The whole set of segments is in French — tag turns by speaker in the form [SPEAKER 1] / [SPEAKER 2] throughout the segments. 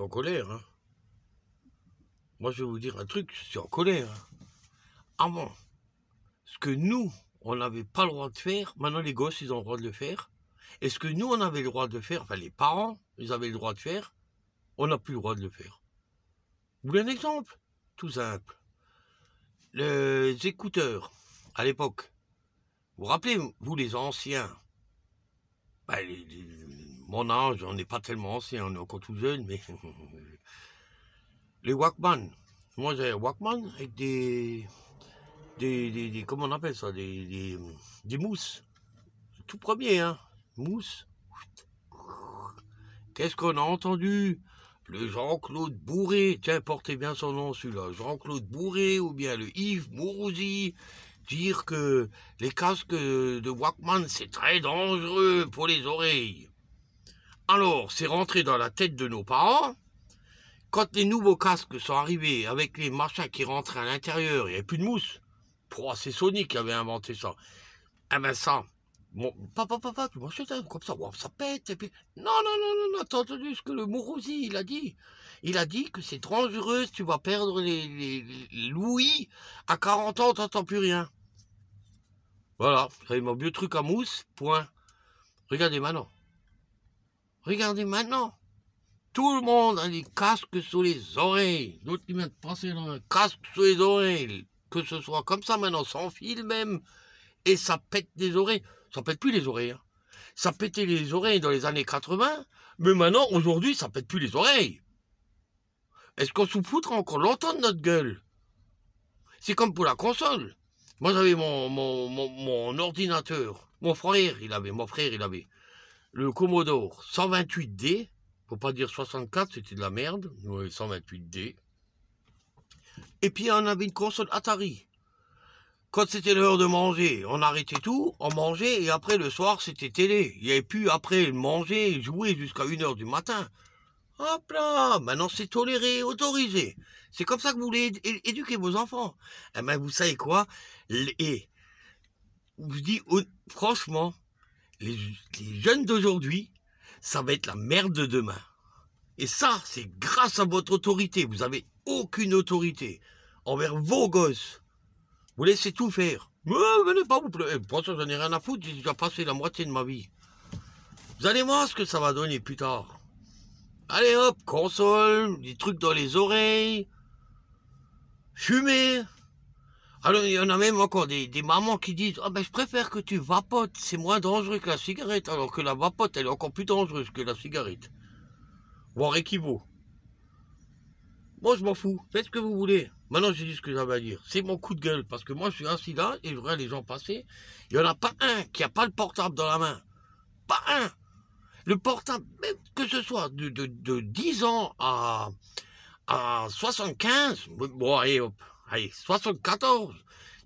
[SPEAKER 1] en colère. Hein. Moi, je vais vous dire un truc, je en colère. Avant, ce que nous, on n'avait pas le droit de faire, maintenant les gosses, ils ont le droit de le faire. est ce que nous, on avait le droit de faire, enfin les parents, ils avaient le droit de faire, on n'a plus le droit de le faire. Vous voulez un exemple Tout simple. Les écouteurs, à l'époque, vous rappelez, vous les anciens, ben, mon âge, on n'est pas tellement ancien, on est encore tout jeune, mais les Walkman. Moi, j'avais Walkman avec des, des, comment on appelle ça, des, mousses. Tout premier, hein, mousse. Qu'est-ce qu'on a entendu Le Jean-Claude Bourré, tiens, portez bien son nom celui-là, Jean-Claude Bourré ou bien le Yves Mourouzi, dire que les casques de Walkman, c'est très dangereux pour les oreilles. Alors, c'est rentré dans la tête de nos parents. Quand les nouveaux casques sont arrivés avec les machins qui rentraient à l'intérieur, il n'y avait plus de mousse. C'est Sony qui avait inventé ça. Ah ben ça, papa, papa, tu manges comme ça, ça pète. non, non, non, non, non, t'as entendu ce que le Mourouzi, il a dit. Il a dit que c'est dangereux, tu vas perdre les, louis. À 40 ans, t'entends plus rien. Voilà, j'avais mon vieux truc à mousse, point. Regardez maintenant. Regardez maintenant. Tout le monde a des casques sous les oreilles. D'autres qui vient de passer dans un casque sous les oreilles. Que ce soit comme ça maintenant, sans fil même. Et ça pète des oreilles. Ça pète plus les oreilles. Hein. Ça pétait les oreilles dans les années 80. Mais maintenant, aujourd'hui, ça pète plus les oreilles. Est-ce qu'on se foutra encore longtemps de notre gueule C'est comme pour la console. Moi, j'avais mon, mon, mon, mon ordinateur. Mon frère, il avait. Mon frère, il avait le Commodore 128D, faut pas dire 64, c'était de la merde, 128D. Et puis on avait une console Atari. Quand c'était l'heure de manger, on arrêtait tout, on mangeait, et après le soir, c'était télé. Il y avait plus après manger, jouer jusqu'à 1h du matin. Hop là Maintenant c'est toléré, autorisé. C'est comme ça que vous voulez éduquer vos enfants. Eh ben vous savez quoi Et je dis franchement, les, jeunes d'aujourd'hui, ça va être la merde de demain. Et ça, c'est grâce à votre autorité. Vous n'avez aucune autorité envers vos gosses. Vous laissez tout faire. Mais venez pas vous plaindre. Pour ça, j'en ai rien à foutre. J'ai déjà passé la moitié de ma vie. Vous allez voir ce que ça va donner plus tard. Allez hop, console, des trucs dans les oreilles, fumer. Alors, il y en a même encore des, mamans qui disent Ah ben, je préfère que tu vapotes, c'est moins dangereux que la cigarette, alors que la vapote, elle est encore plus dangereuse que la cigarette, voire équivaut. Moi, je m'en fous, faites ce que vous voulez. Maintenant, j'ai dit ce que j'avais à dire. C'est mon coup de gueule, parce que moi, je suis assis là et je vois les gens passer. Il n'y en a pas un qui n'a pas le portable dans la main. Pas un Le portable, même que ce soit de, 10 ans à, à 75, bon, allez hop Allez, 74.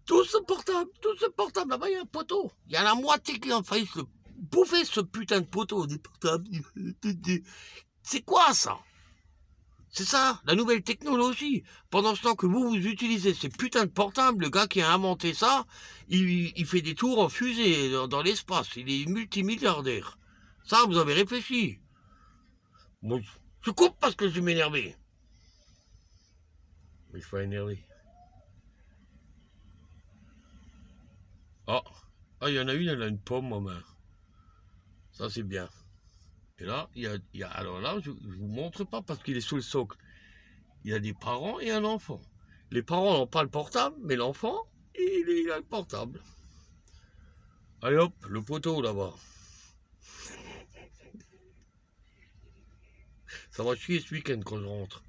[SPEAKER 1] Tout ce portable, tout ce portable. Là-bas, il y a un poteau. Il y a la moitié qui a failli se bouffer ce putain de poteau C'est quoi ça C'est ça, la nouvelle technologie. Pendant ce temps que vous, vous utilisez ces putains de portables, le gars qui a inventé ça, il, fait des tours en fusée dans, l'espace. Il est multimilliardaire. Ça, vous avez réfléchi. Bon, je coupe parce que je vais m'énerver Mais je Ah, il y en a une, elle a une pomme en main. Ça, c'est bien. Et là, il y a, alors là, je ne vous montre pas parce qu'il est sous le socle. Il y a des parents et un enfant. Les parents n'ont pas le portable, mais l'enfant, il, il a le portable. Allez hop, le poteau là-bas. Ça va chier ce week-end quand je rentre.